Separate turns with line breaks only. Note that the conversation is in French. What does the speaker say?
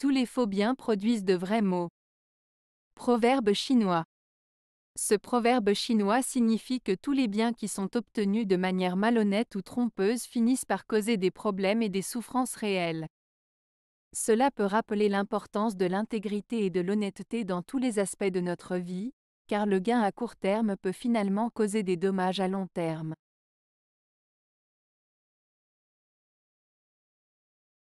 Tous les faux biens produisent de vrais mots. Proverbe chinois. Ce proverbe chinois signifie que tous les biens qui sont obtenus de manière malhonnête ou trompeuse finissent par causer des problèmes et des souffrances réelles. Cela peut rappeler l'importance de l'intégrité et de l'honnêteté dans tous les aspects de notre vie, car le gain à court terme peut finalement causer des dommages à long terme.